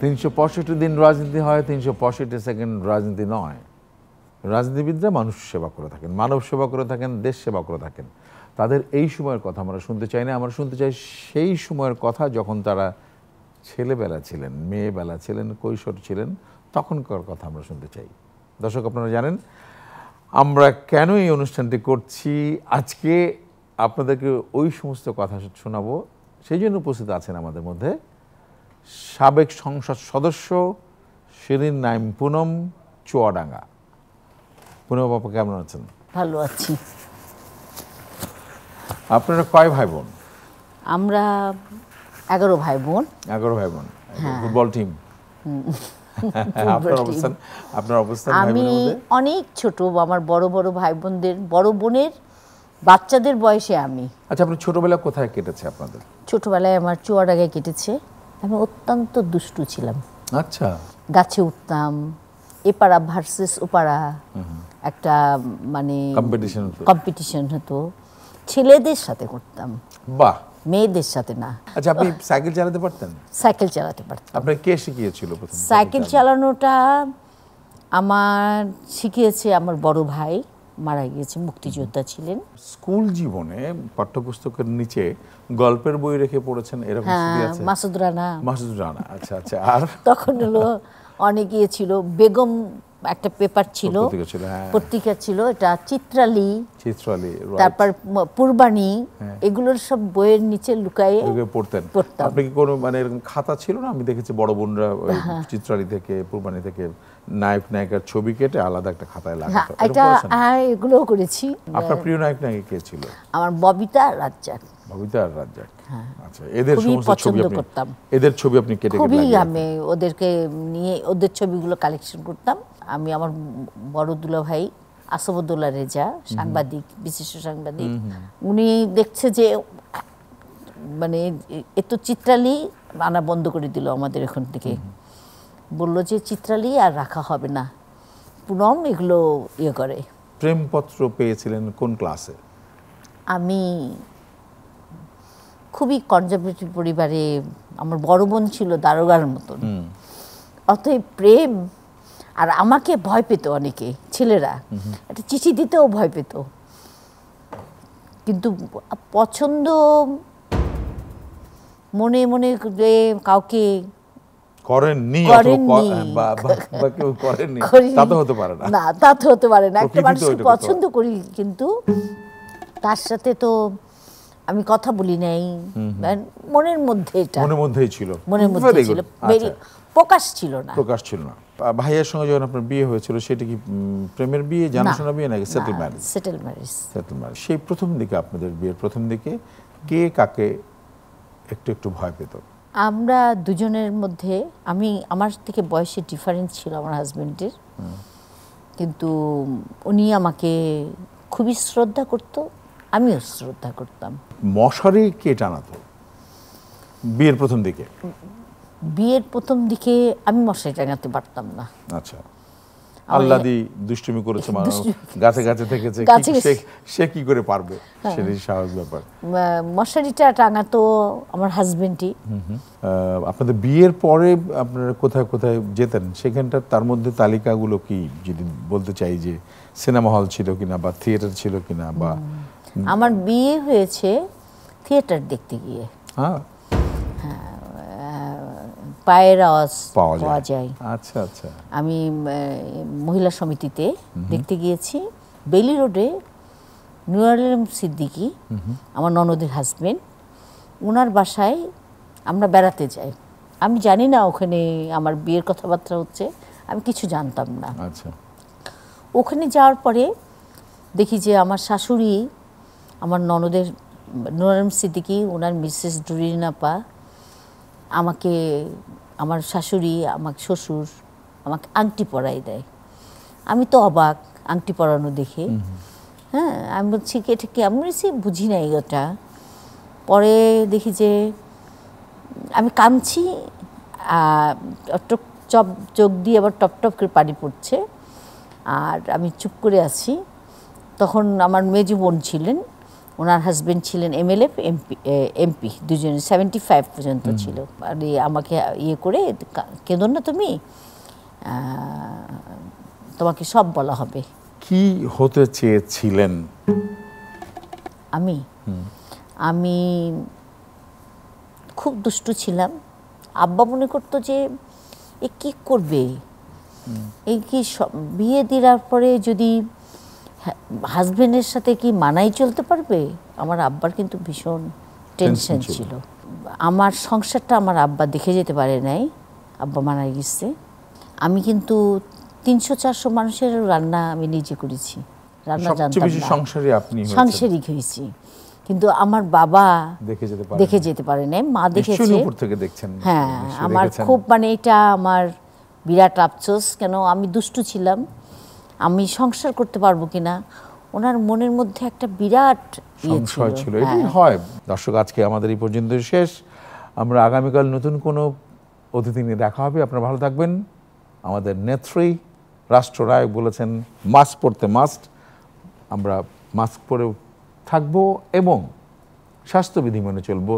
তিনশো দিন রাজনীতি হয় তিনশো সেকেন্ড রাজনীতি নয় রাজনীতিবিদরা মানুষ সেবা করে থাকেন মানব সেবা করে থাকেন দেশ সেবা করে থাকেন তাদের এই সময়ের কথা আমরা শুনতে চাই না আমরা শুনতে চাই সেই সময়ের কথা যখন তারা ছেলেবেলা ছিলেন মেয়েবেলা ছিলেন কৈশোর ছিলেন তখনকার কথা আমরা শুনতে চাই দর্শক আপনারা জানেন আমরা কেন এই অনুষ্ঠানটি করছি আজকে আপনাদেরকে ওই সমস্ত কথা শোনাবো সেই জন্য উপস্থিত আছেন আমাদের মধ্যে সাবেক সংসদ সদস্য শিরিন নাইম পুনম চুয়াডাঙ্গা পুনম বাবা কেমন আছেন ভালো আছি আপনারা কয় ভাই বোন আমরা এগারো ভাই বোন এগারো ভাই বোন হ্যাঁ। ফুটবল টিম আপনার অবস্থান আপনার অবস্থান আমি অনেক ছোট আমার বড় বড় ভাই বোনদের বড় বোনের বাচ্চাদের বয়সে আমি আচ্ছা আপনার ছোটবেলা কোথায় কেটেছে আপনাদের ছোটবেলায় আমার চুয়াডাঙ্গায় কেটেছে আমি অত্যন্ত দুষ্টু ছিলাম আচ্ছা গাছে উঠতাম এপাড়া ভার্সেস ওপাড়া একটা মানে কম্পিটিশন কম্পিটিশন হতো ছেলেদের সাথে করতাম বাহ মেয়েদের সাথে না আচ্ছা আপনি সাইকেল চালাতে পারতেন সাইকেল চালাতে পারতাম আপনাকে কে শিখিয়েছিল সাইকেল চালানোটা আমার শিখিয়েছে আমার বড় ভাই মারা গিয়েছে মুক্তিযোদ্ধা ছিলেন স্কুল জীবনে পাঠ্যপুস্তকের নিচে গল্পের বই রেখে পড়েছেন এরকম হ্যাঁ, আছে মাসুদ রানা মাসুদ রানা আচ্ছা আচ্ছা আর তখন হলো অনেকে ইয়ে ছিল বেগম একটা পেপার ছিল হ্যাঁ। পত্রিকা ছিল এটা চিত্রালি চিত্রালি তারপর পূর্বাণী হ্যাঁ। এগুলোর সব বইয়ের নিচে লুকায়ে পড়তেন আপনি কি কোনো মানে এরকম খাতা ছিল না আমি দেখেছি বড় বোনরা হ্যাঁ, চিত্রালি থেকে পূর্বাণী থেকে নায়ক নায়িকার ছবি কেটে আলাদা একটা খাতায় লাগাতো এটা হ্যাঁ এগুলো করেছি আপনার প্রিয় নায়ক নায়িকা কে ছিল আমার ববিতা রাজ্জাক ববিতা রাজ্জাক আচ্ছা এদের সমস্ত ছবি আপনি এদের ছবি আপনি কেটে কেটে খুবই আমি ওদেরকে নিয়ে ওদের ছবিগুলো কালেকশন করতাম আমি আমার বড় দুলা ভাই আসবদুল্লাহ রেজা সাংবাদিক বিশিষ্ট সাংবাদিক উনি দেখছে যে মানে এত চিত্রালি আনা বন্ধ করে দিল আমাদের এখান থেকে বললো যে চিত্রালি আর রাখা হবে না পুনম এগুলো ইয়ে করে প্রেমপত্র পেয়েছিলেন কোন ক্লাসে আমি খুবই কনজারভেটিভ পরিবারে আমার বড় বোন ছিল দারোগার মতন অতএব প্রেম আর আমাকে ভয় পেত অনেকে ছেলেরা একটা চিঠি দিতেও ভয় পেত কিন্তু পছন্দ মনে মনে কাউকে হতে পারে না পছন্দ করি কিন্তু তার সাথে তো আমি কথা বলি নাই মানে মনের মধ্যে মনের মনের মধ্যে ছিল আচ্ছা। প্রকাশ ছিল না প্রকাশ ছিল না ভাইয়ের সঙ্গে যখন আপনার বিয়ে হয়েছিল সেটা কি প্রেমের বিয়ে জানাশোনা বিয়ে নাকি settle marriage settle marriage settle marriage সেই প্রথম দিকে আপনাদের বিয়ের প্রথম দিকে কে কাকে একটু একটু ভয় পেত আমরা দুজনের মধ্যে আমি আমার থেকে বয়সে ডিফারেন্স ছিল আমার হাজব্যান্ডের কিন্তু উনি আমাকে খুবই শ্রদ্ধা করত আমিও শ্রদ্ধা করতাম মশারি কে টানাতো বিয়ের প্রথম দিকে বিয়ের প্রথম দিকে আমি মশারি টাঙাতে পারতাম না আচ্ছা আল্লাদি দুষ্টুমি করেছে মানুষ গাছে গাছে থেকেছে সে কি করে পারবে হ্যাঁ। সেটাই সাহস ব্যাপার মশারিটা টাঙাতো আমার হাজবেন্ডই আপনাদের বিয়ের পরে আপনারা কোথায় কোথায় যেতেন সেখানটার তার মধ্যে তালিকাগুলো কি যদি বলতে চাই যে সিনেমা হল ছিল কিনা বা থিয়েটার ছিল কিনা বা আমার বিয়ে হয়েছে থিয়েটার দেখতে গিয়ে হ্যাঁ হ্যাঁ পায়ের আওয়াজ পাওয়া যায় আচ্ছা আচ্ছা আমি মহিলা সমিতিতে দেখতে গিয়েছি বেলি রোডে নুরালিম সিদ্দিকি আমার ননদের হাজবেন্ড ওনার বাসায় আমরা বেড়াতে যাই আমি জানি না ওখানে আমার বিয়ের কথাবার্তা হচ্ছে আমি কিছু জানতাম না আচ্ছা। ওখানে যাওয়ার পরে দেখি যে আমার শাশুড়ি আমার ননদের নুরালিম সিদ্দিকি ওনার মিসেস ডুরিনাপা আমাকে আমার শাশুড়ি আমাকে শ্বশুর আমাকে আংটি পরাই দেয় আমি তো অবাক আংটি পরানো দেখে হ্যাঁ আমি বলছি কি এটা কেমন বুঝি নাই ওটা পরে দেখি যে আমি কামছি চপ চোখ দিয়ে আবার টপ টপ করে পানি পড়ছে আর আমি চুপ করে আছি তখন আমার মেজু বোন ছিলেন ওনার হাজব্যান্ড ছিলেন এমএলএ এমপি এমপি দুজন সেভেন্টি ফাইভ পর্যন্ত ছিল আর আমাকে ইয়ে করে কেঁদো না তুমি তোমাকে সব বলা হবে কি হতে চেয়েছিলেন আমি আমি খুব দুষ্টু ছিলাম আব্বা মনে করতো যে এ কী করবে এই কি বিয়ে দেওয়ার পরে যদি হাজবেন্ডের হ্যাঁ, সাথে কি মানাই চলতে পারবে আমার আব্বার কিন্তু ভীষণ টেনশন ছিল আমার সংসারটা আমার আব্বা দেখে যেতে পারে নাই আব্বা মারা গেছে আমি কিন্তু তিনশো চারশো মানুষের রান্না আমি নিজে করেছি রান্না জানতাম সাংসারিক হয়েছি কিন্তু আমার বাবা দেখে যেতে পারে নাই মা দেখেছে হ্যাঁ আমার খুব মানে এটা আমার বিরাট আফসোস কেন আমি দুষ্টু ছিলাম আমি সংসার করতে পারবো কিনা ওনার মনের মধ্যে একটা বিরাট ইয়ে সংশয় ছিল এটাই হ্যাঁ। হয় দর্শক আজকে আমাদের এই পর্যন্ত শেষ আমরা আগামীকাল নতুন কোনো অতিথি নিয়ে দেখা হবে আপনারা ভালো থাকবেন আমাদের নেত্রী রাষ্ট্রনায়ক বলেছেন মাস্ক পরতে মাস্ট আমরা মাস্ক পরে থাকবো এবং স্বাস্থ্যবিধি মেনে চলবো